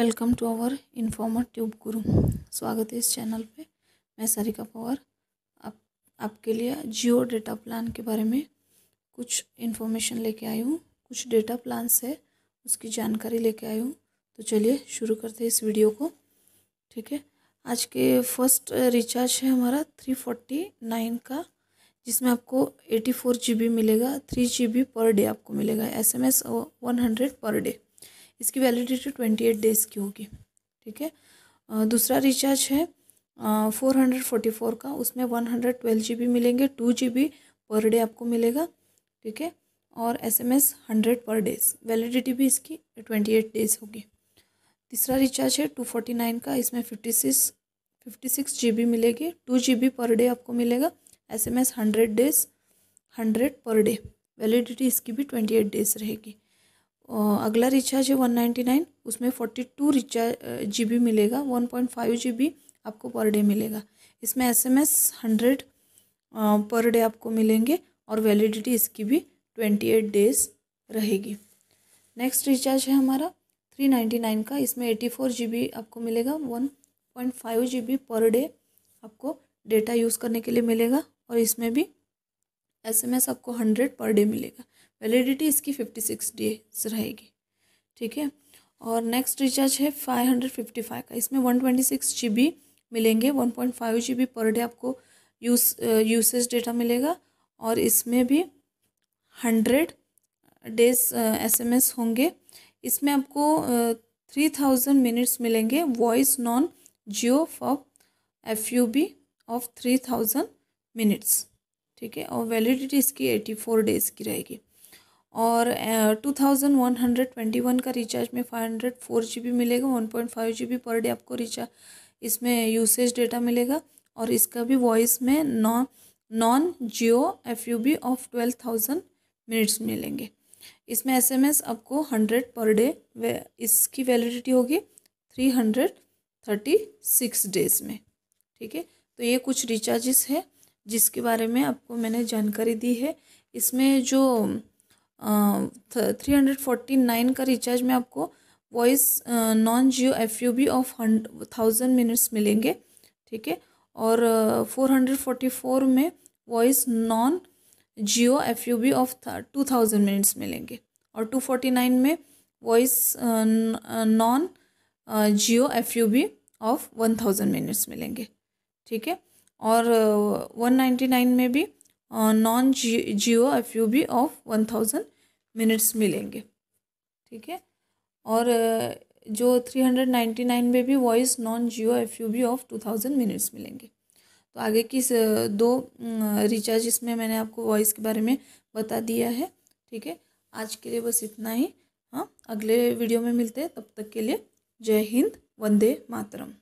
welcome to our informer tube Guru स्वागत है इस चैनल पे मैं सारिका पवार आप आपके लिए जियो डेटा प्लान के बारे में कुछ इन्फॉर्मेशन लेके आई हूँ कुछ डेटा प्लान्स है उसकी जानकारी लेके आई हूँ तो चलिए शुरू करते हैं इस वीडियो को ठीक है आज के फर्स्ट रिचार्ज है हमारा थ्री फोर्टी नाइन का जिसमें आपको एटी फोर जी बी मिलेगा three G B per day आपको मिलेगा S M S one hundred per day इसकी वैलिडिटी ट्वेंटी एट डेज़ की होगी ठीक है दूसरा रिचार्ज है फोर हंड्रेड फोर्टी फोर का उसमें one hundred twelve G B मिलेंगे two G B per day आपको मिलेगा ठीक है और S M S hundred per days validity भी इसकी ट्वेंटी एट डेज़ होगी तीसरा रिचार्ज है टू फोर्टी नाइन का इसमें fifty six fifty six G B मिलेगी two G B per day आपको मिलेगा S M S hundred days hundred per day validity इसकी भी ट्वेंटी एट डेज रहेगी अगला रिचार्ज है वन नाइन्टी नाइन उसमें forty two recharge G B मिलेगा one point five G B आपको पर डे मिलेगा इसमें S M S hundred per day आपको मिलेंगे और वैलिडिटी इसकी भी ट्वेंटी एट डेज रहेगी नेक्स्ट रिचार्ज है हमारा थ्री नाइन्टी नाइन का इसमें एटी फोर जी बी आपको मिलेगा one point five G B per day आपको डेटा यूज़ करने के लिए मिलेगा और इसमें भी एस एम एस आपको हंड्रेड पर डे मिलेगा वैलिडिटी इसकी फिफ्टी सिक्स डेज रहेगी ठीक है और नेक्स्ट रिचार्ज है फाइव हंड्रेड फिफ्टी फाइव का इसमें one twenty six G B मिलेंगे one point five G B per day आपको यूज यूसेज डेटा मिलेगा और इसमें भी hundred days S M S होंगे इसमें आपको थ्री थाउजेंड मिनट्स मिलेंगे voice non Jio for F U B of three thousand minutes ठीक है और वैलिडिटी इसकी एटी फोर डेज़ की रहेगी और two thousand one hundred twenty one का रिचार्ज में five hundred four G B मिलेगा one point five G B per day आपको रिचार्ज इसमें यूसेज डेटा मिलेगा और इसका भी वॉइस में non non Jio F U B of twelve thousand minutes मिलेंगे इसमें एस एम एस आपको हंड्रेड पर डे इसकी वैलिडिटी होगी three hundred thirty six days में ठीक है तो ये कुछ रिचार्जेस है जिसके बारे में आपको मैंने जानकारी दी है इसमें जो थ्री हंड्रेड फोर्टी नाइन का रिचार्ज में आपको voice non Jio F U B of thousand minutes मिलेंगे ठीक है और फोर हंड्रेड फोर्टी फोर में voice non Jio F U B of two thousand minutes मिलेंगे और टू फोर्टी नाइन में voice non Jio F U B of one thousand minutes मिलेंगे ठीक है और वन नाइन्टी नाइन में भी non Jio F U B of one thousand minutes मिलेंगे ठीक है और uh, जो थ्री हंड्रेड नाइन्टी नाइन में भी voice non Jio F U B of two thousand minutes मिलेंगे तो आगे की uh, दो रिचार्ज uh, इसमें मैंने आपको वॉइस के बारे में बता दिया है ठीक है आज के लिए बस इतना ही हाँ अगले वीडियो में मिलते हैं तब तक के लिए जय हिंद वंदे मातरम